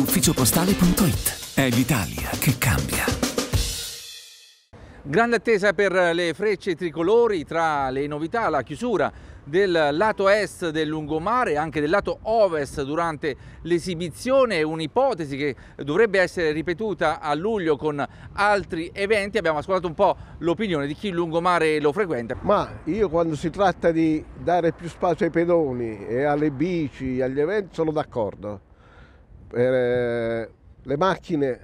ufficiopostale.it. È l'Italia che cambia. Grande attesa per le frecce tricolori, tra le novità la chiusura del lato est del lungomare e anche del lato ovest durante l'esibizione, un'ipotesi che dovrebbe essere ripetuta a luglio con altri eventi. Abbiamo ascoltato un po' l'opinione di chi il lungomare lo frequenta. Ma io quando si tratta di dare più spazio ai pedoni e alle bici, agli eventi, sono d'accordo eh, le macchine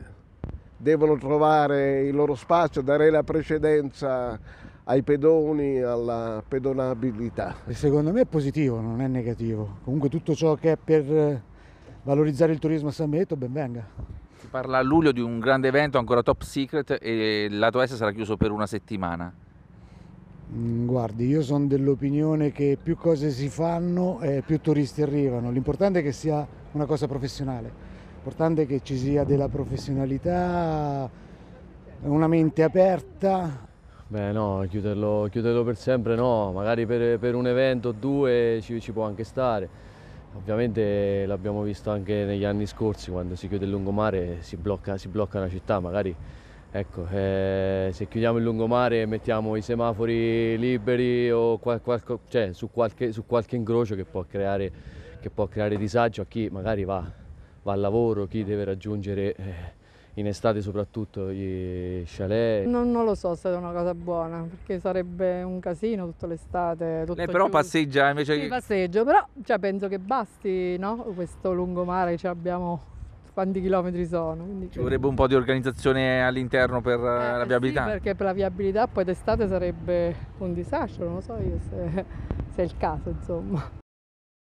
devono trovare il loro spazio, dare la precedenza ai pedoni, alla pedonabilità. Secondo me è positivo, non è negativo. Comunque tutto ciò che è per eh, valorizzare il turismo a San Benedetto, ben venga. Si parla a luglio di un grande evento ancora top secret e il lato est sarà chiuso per una settimana. Mm, guardi, io sono dell'opinione che più cose si fanno, eh, più turisti arrivano. L'importante è che sia una cosa professionale. L'importante è che ci sia della professionalità, una mente aperta. Beh no, chiuderlo, chiuderlo per sempre no, magari per, per un evento o due ci, ci può anche stare. Ovviamente l'abbiamo visto anche negli anni scorsi, quando si chiude il lungomare si blocca, si blocca una città, magari ecco, eh, se chiudiamo il lungomare e mettiamo i semafori liberi qual, qual, cioè, su, qualche, su qualche incrocio che può creare che può creare disagio a chi magari va, va al lavoro, chi deve raggiungere eh, in estate soprattutto gli chalet. Non, non, lo so se è una cosa buona, perché sarebbe un casino tutta l'estate. Lei però chiuso. passeggia invece sì, che... passeggio, però cioè, penso che basti no? questo lungomare che abbiamo quanti chilometri sono. Quindi... Ci vorrebbe un po' di organizzazione all'interno per eh, la eh, viabilità. Sì, perché per la viabilità poi d'estate sarebbe un disastro, non lo so io se, se è il caso, insomma.